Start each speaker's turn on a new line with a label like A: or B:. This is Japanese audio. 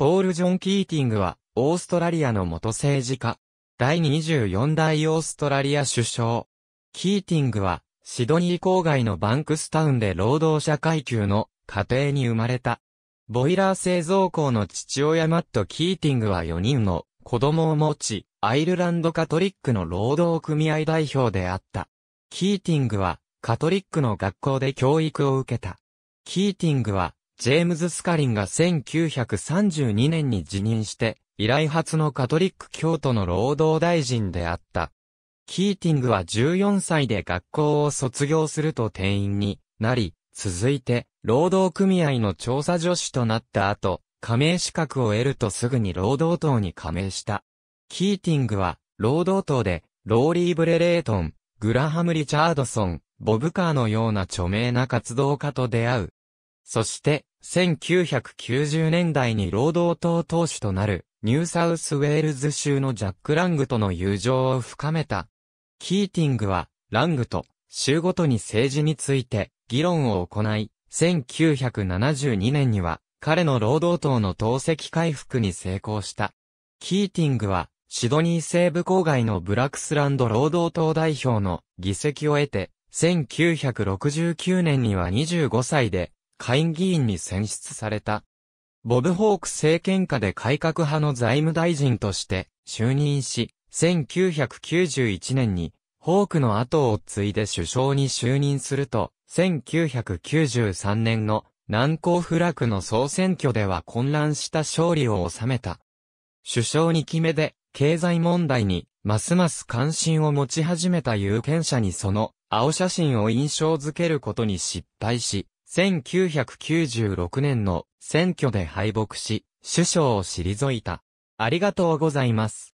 A: ポール・ジョン・キーティングは、オーストラリアの元政治家。第24代オーストラリア首相。キーティングは、シドニー郊外のバンクスタウンで労働者階級の家庭に生まれた。ボイラー製造工の父親マット・キーティングは4人の子供を持ち、アイルランドカトリックの労働組合代表であった。キーティングは、カトリックの学校で教育を受けた。キーティングは、ジェームズ・スカリンが1932年に辞任して、以来初のカトリック教徒の労働大臣であった。キーティングは14歳で学校を卒業すると定員になり、続いて、労働組合の調査助手となった後、加盟資格を得るとすぐに労働党に加盟した。キーティングは、労働党で、ローリー・ブレレートン、グラハム・リチャードソン、ボブカーのような著名な活動家と出会う。そして、1990年代に労働党党首となる、ニューサウスウェールズ州のジャック・ラングとの友情を深めた。キーティングは、ラングと、州ごとに政治について、議論を行い、1972年には、彼の労働党の党籍回復に成功した。キーティングは、シドニー西部郊外のブラックスランド労働党代表の議席を得て、1969年には25歳で下院議員に選出された。ボブ・ホーク政権下で改革派の財務大臣として就任し、1991年にホークの後を継いで首相に就任すると、1993年の難攻不落の総選挙では混乱した勝利を収めた。首相に決めで、経済問題に、ますます関心を持ち始めた有権者にその、青写真を印象づけることに失敗し、1996年の選挙で敗北し、首相を退いた。ありがとうございます。